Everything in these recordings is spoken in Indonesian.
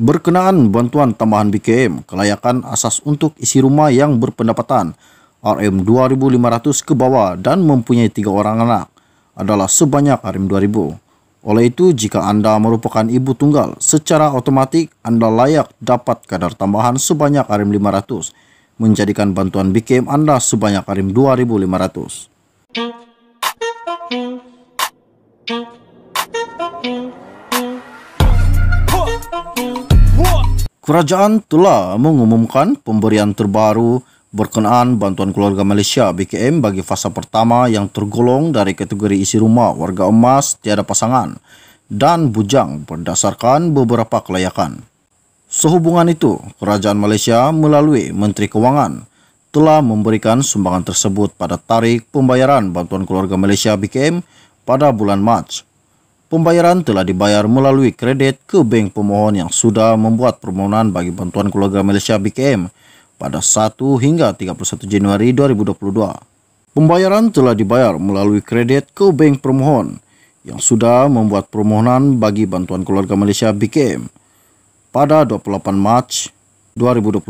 Berkenaan bantuan tambahan BKM, kelayakan asas untuk isi rumah yang berpendapatan RM 2,500 ke bawah dan mempunyai tiga orang anak adalah sebanyak RM 2,000. Oleh itu, jika Anda merupakan ibu tunggal, secara otomatik Anda layak dapat kadar tambahan sebanyak RM 500, menjadikan bantuan BKM Anda sebanyak RM 2,500. Kerajaan telah mengumumkan pemberian terbaru berkenaan bantuan keluarga Malaysia BKM bagi fasa pertama yang tergolong dari kategori isi rumah warga emas tiada pasangan dan bujang berdasarkan beberapa kelayakan. Sehubungan itu, Kerajaan Malaysia melalui Menteri Kewangan telah memberikan sumbangan tersebut pada tarikh pembayaran bantuan keluarga Malaysia BKM pada bulan Mac Pembayaran telah dibayar melalui kredit ke bank pemohon yang sudah membuat permohonan bagi bantuan keluarga Malaysia BKM pada 1 hingga 31 Januari 2022. Pembayaran telah dibayar melalui kredit ke bank permohon yang sudah membuat permohonan bagi bantuan keluarga Malaysia BKM pada 28 Mac 2022.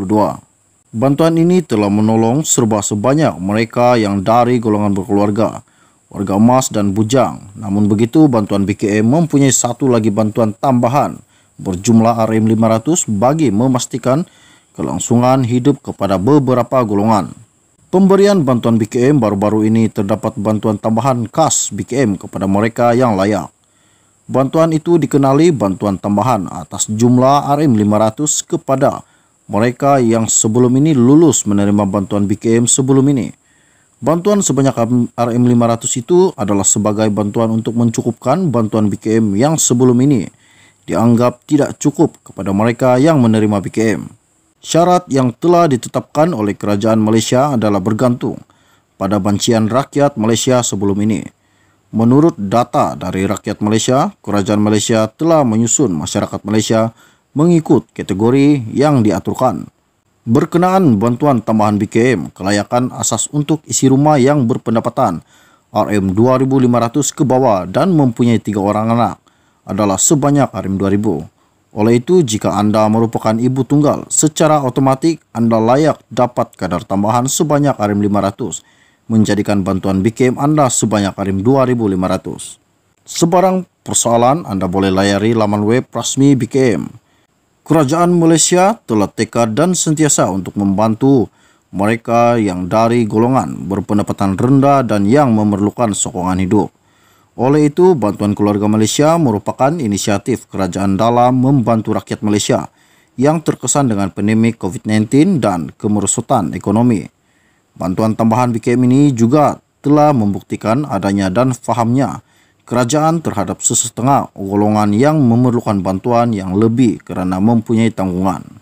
Bantuan ini telah menolong serba sebanyak mereka yang dari golongan berkeluarga warga emas dan bujang. Namun begitu, bantuan BKM mempunyai satu lagi bantuan tambahan berjumlah RM500 bagi memastikan kelangsungan hidup kepada beberapa golongan. Pemberian bantuan BKM baru-baru ini terdapat bantuan tambahan kas BKM kepada mereka yang layak. Bantuan itu dikenali bantuan tambahan atas jumlah RM500 kepada mereka yang sebelum ini lulus menerima bantuan BKM sebelum ini. Bantuan sebanyak RM500 itu adalah sebagai bantuan untuk mencukupkan bantuan BKM yang sebelum ini dianggap tidak cukup kepada mereka yang menerima BKM. Syarat yang telah ditetapkan oleh kerajaan Malaysia adalah bergantung pada bancian rakyat Malaysia sebelum ini. Menurut data dari rakyat Malaysia, kerajaan Malaysia telah menyusun masyarakat Malaysia mengikut kategori yang diaturkan. Berkenaan bantuan tambahan BKM, kelayakan asas untuk isi rumah yang berpendapatan RM 2,500 ke bawah dan mempunyai tiga orang anak adalah sebanyak RM 2,000. Oleh itu, jika anda merupakan ibu tunggal, secara otomatik anda layak dapat kadar tambahan sebanyak RM 500, menjadikan bantuan BKM anda sebanyak RM 2,500. Sebarang persoalan, anda boleh layari laman web resmi BKM Kerajaan Malaysia telah tekad dan sentiasa untuk membantu mereka yang dari golongan berpendapatan rendah dan yang memerlukan sokongan hidup. Oleh itu, bantuan keluarga Malaysia merupakan inisiatif kerajaan dalam membantu rakyat Malaysia yang terkesan dengan pandemik COVID-19 dan kemerosotan ekonomi. Bantuan tambahan BKM ini juga telah membuktikan adanya dan fahamnya kerajaan terhadap sesetengah golongan yang memerlukan bantuan yang lebih karena mempunyai tanggungan.